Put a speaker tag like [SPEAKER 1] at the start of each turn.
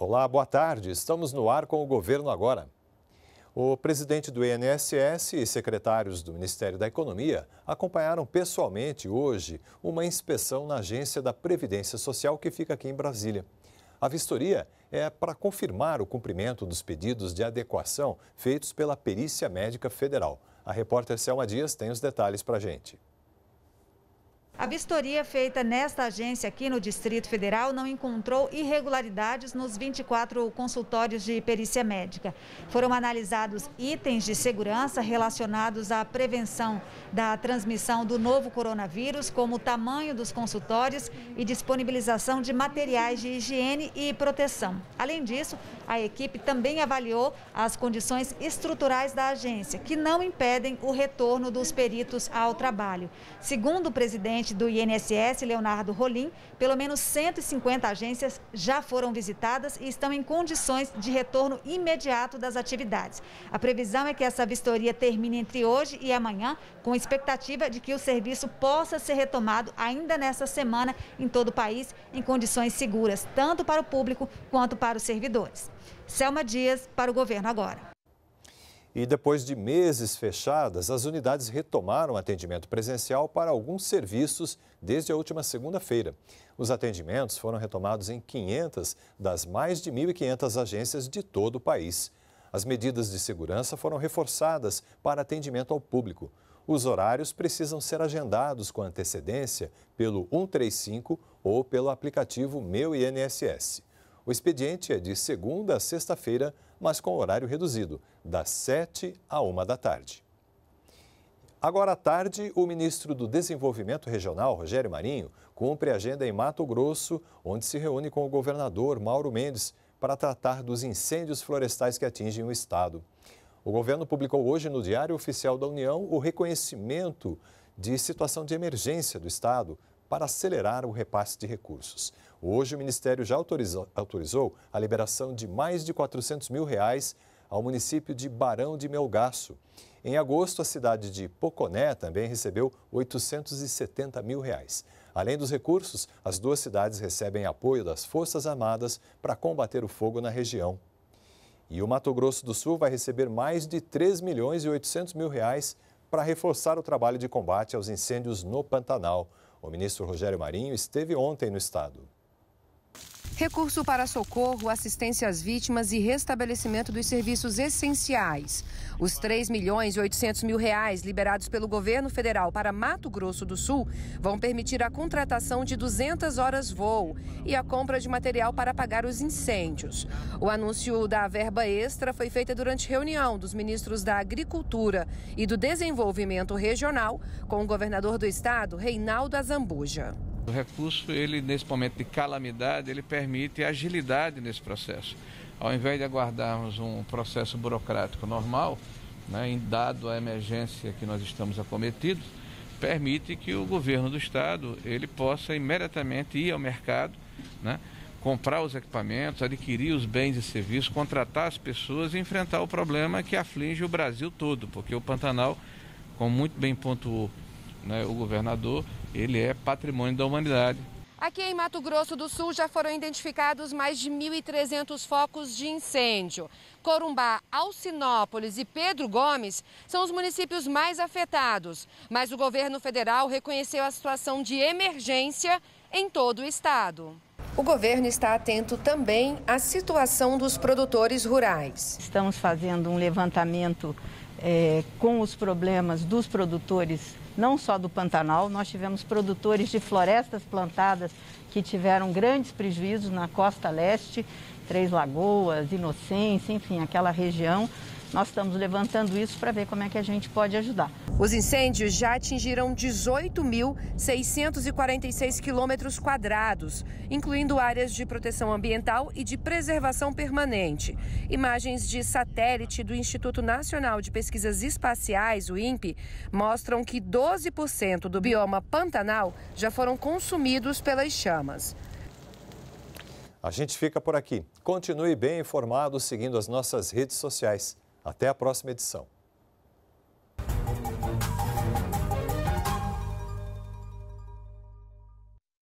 [SPEAKER 1] Olá, boa tarde. Estamos no ar com o governo agora. O presidente do INSS e secretários do Ministério da Economia acompanharam pessoalmente hoje uma inspeção na agência da Previdência Social que fica aqui em Brasília. A vistoria é para confirmar o cumprimento dos pedidos de adequação feitos pela Perícia Médica Federal. A repórter Selma Dias tem os detalhes para a gente.
[SPEAKER 2] A vistoria feita nesta agência aqui no Distrito Federal não encontrou irregularidades nos 24 consultórios de perícia médica. Foram analisados itens de segurança relacionados à prevenção da transmissão do novo coronavírus, como o tamanho dos consultórios e disponibilização de materiais de higiene e proteção. Além disso, a equipe também avaliou as condições estruturais da agência, que não impedem o retorno dos peritos ao trabalho. Segundo o presidente presidente do INSS, Leonardo Rolim, pelo menos 150 agências já foram visitadas e estão em condições de retorno imediato das atividades. A previsão é que essa vistoria termine entre hoje e amanhã, com expectativa de que o serviço possa ser retomado ainda nesta semana em todo o país, em condições seguras, tanto para o público quanto para os servidores. Selma Dias, para o Governo Agora.
[SPEAKER 1] E depois de meses fechadas, as unidades retomaram atendimento presencial para alguns serviços desde a última segunda-feira. Os atendimentos foram retomados em 500 das mais de 1.500 agências de todo o país. As medidas de segurança foram reforçadas para atendimento ao público. Os horários precisam ser agendados com antecedência pelo 135 ou pelo aplicativo Meu INSS. O expediente é de segunda a sexta-feira, mas com horário reduzido, das 7 à 1 da tarde. Agora à tarde, o ministro do Desenvolvimento Regional, Rogério Marinho, cumpre agenda em Mato Grosso, onde se reúne com o governador Mauro Mendes para tratar dos incêndios florestais que atingem o estado. O governo publicou hoje no Diário Oficial da União o reconhecimento de situação de emergência do estado para acelerar o repasse de recursos. Hoje, o Ministério já autorizou, autorizou a liberação de mais de 400 mil reais ao município de Barão de Melgaço. Em agosto, a cidade de Poconé também recebeu 870 mil reais. Além dos recursos, as duas cidades recebem apoio das Forças Armadas para combater o fogo na região. E o Mato Grosso do Sul vai receber mais de 3 milhões e 800 mil reais para reforçar o trabalho de combate aos incêndios no Pantanal. O ministro Rogério Marinho esteve ontem no estado
[SPEAKER 3] recurso para socorro, assistência às vítimas e restabelecimento dos serviços essenciais. Os 3 milhões e 800 mil reais liberados pelo governo federal para Mato Grosso do Sul vão permitir a contratação de 200 horas voo e a compra de material para apagar os incêndios. O anúncio da verba extra foi feita durante reunião dos ministros da Agricultura e do Desenvolvimento Regional com o governador do estado, Reinaldo Azambuja.
[SPEAKER 4] O recurso, ele nesse momento de calamidade, ele permite agilidade nesse processo. Ao invés de aguardarmos um processo burocrático normal, né, em dado a emergência que nós estamos acometidos, permite que o governo do estado ele possa imediatamente ir ao mercado, né, comprar os equipamentos, adquirir os bens e serviços, contratar as pessoas e enfrentar o problema que aflige o Brasil todo, porque o Pantanal, como muito bem pontuou né, o governador, ele é patrimônio da humanidade.
[SPEAKER 3] Aqui em Mato Grosso do Sul já foram identificados mais de 1.300 focos de incêndio. Corumbá, Alcinópolis e Pedro Gomes são os municípios mais afetados, mas o governo federal reconheceu a situação de emergência em todo o estado. O governo está atento também
[SPEAKER 2] à situação dos produtores rurais. Estamos fazendo um levantamento é, com os problemas dos produtores rurais não só do Pantanal, nós tivemos produtores de florestas plantadas que tiveram grandes prejuízos na costa leste, Três Lagoas, Inocência, enfim, aquela região. Nós estamos levantando isso
[SPEAKER 3] para ver como é que a gente pode ajudar. Os incêndios já atingiram 18.646 quilômetros quadrados, incluindo áreas de proteção ambiental e de preservação permanente. Imagens de satélite do Instituto Nacional de Pesquisas Espaciais, o INPE, mostram que 12% do bioma Pantanal já foram consumidos pelas chamas.
[SPEAKER 1] A gente fica por aqui. Continue bem informado seguindo as nossas redes sociais. Até a próxima edição.